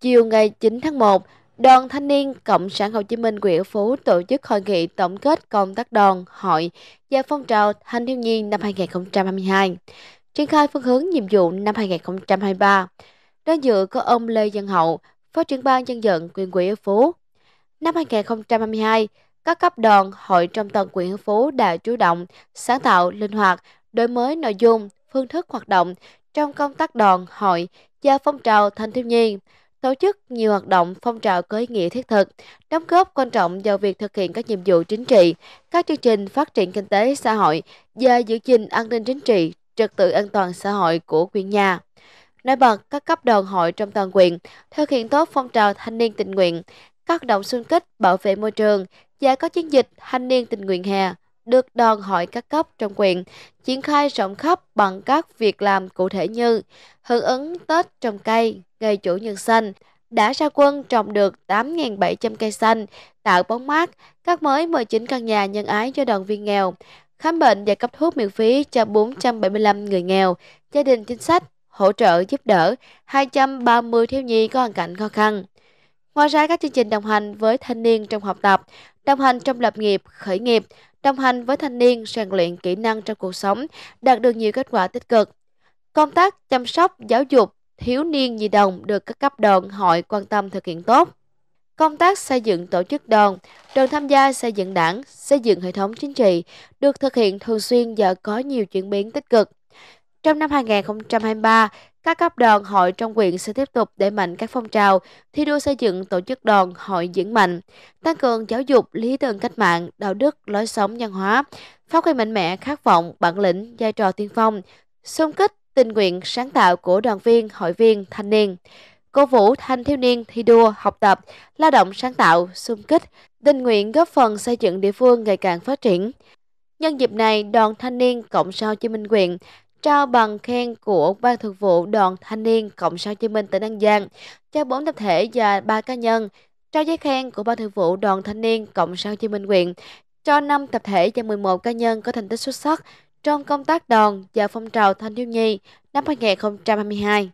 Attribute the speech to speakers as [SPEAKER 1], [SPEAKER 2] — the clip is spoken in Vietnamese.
[SPEAKER 1] Chiều ngày 9 tháng 1, Đoàn Thanh niên Cộng sản Hồ Chí Minh huyện Phú tổ chức hội nghị tổng kết công tác đoàn, hội và phong trào thanh thiếu niên năm 2022, triển khai phương hướng nhiệm vụ năm 2023. Đó dự có ông Lê Văn Hậu, Phó trưởng ban dân vận quyền quỹ Phú. Năm 2022, các cấp đoàn hội trong toàn quyện Phú đã chủ động, sáng tạo, linh hoạt, đổi mới nội dung, phương thức hoạt động trong công tác đoàn hội và phong trào thanh thiếu niên, tổ chức nhiều hoạt động phong trào có ý nghĩa thiết thực, đóng góp quan trọng vào việc thực hiện các nhiệm vụ chính trị, các chương trình phát triển kinh tế xã hội và giữ gìn an ninh chính trị, trật tự an toàn xã hội của quyền nhà. Nổi bật các cấp đoàn hội trong toàn quyền thực hiện tốt phong trào thanh niên tình nguyện, các động xung kích bảo vệ môi trường và các chiến dịch thanh niên tình nguyện hè được đoàn hội các cấp trong quyền triển khai rộng khắp bằng các việc làm cụ thể như hưởng ứng Tết trồng cây, gây chủ nhân xanh đã ra quân trồng được 8.700 cây xanh, tạo bóng mát, các mới 19 căn nhà nhân ái cho đoàn viên nghèo, khám bệnh và cấp thuốc miễn phí cho 475 người nghèo, gia đình chính sách, hỗ trợ giúp đỡ 230 thiếu nhi có hoàn cảnh khó khăn. Ngoài ra các chương trình đồng hành với thanh niên trong học tập, đồng hành trong lập nghiệp, khởi nghiệp, đồng hành với thanh niên rèn luyện kỹ năng trong cuộc sống đạt được nhiều kết quả tích cực. Công tác chăm sóc, giáo dục, thiếu niên nhi đồng được các cấp đoàn hội quan tâm thực hiện tốt. Công tác xây dựng tổ chức đoàn, đoàn tham gia xây dựng đảng, xây dựng hệ thống chính trị được thực hiện thường xuyên và có nhiều chuyển biến tích cực. Trong năm 2023, các cấp đoàn hội trong quyện sẽ tiếp tục đẩy mạnh các phong trào thi đua xây dựng tổ chức đoàn hội vững mạnh, tăng cường giáo dục lý tưởng cách mạng, đạo đức, lối sống văn hóa, phát huy mạnh mẽ khát vọng, bản lĩnh, vai trò tiên phong, xung kích tình nguyện sáng tạo của đoàn viên, hội viên, thanh niên. Cổ vũ thanh thiếu niên thi đua, học tập, lao động sáng tạo, xung kích, tình nguyện góp phần xây dựng địa phương ngày càng phát triển. Nhân dịp này, đoàn thanh niên Cộng sản Chí Minh quyện trao bằng khen của Ban Thường vụ Đoàn Thanh niên Cộng sản Chí Minh tỉnh An Giang cho 4 tập thể và 3 cá nhân, trao giấy khen của Ban Thường vụ Đoàn Thanh niên Cộng sản Chí Minh quyện cho 5 tập thể và 11 cá nhân có thành tích xuất sắc trong công tác đoàn và phong trào thanh thiếu nhi năm 2022.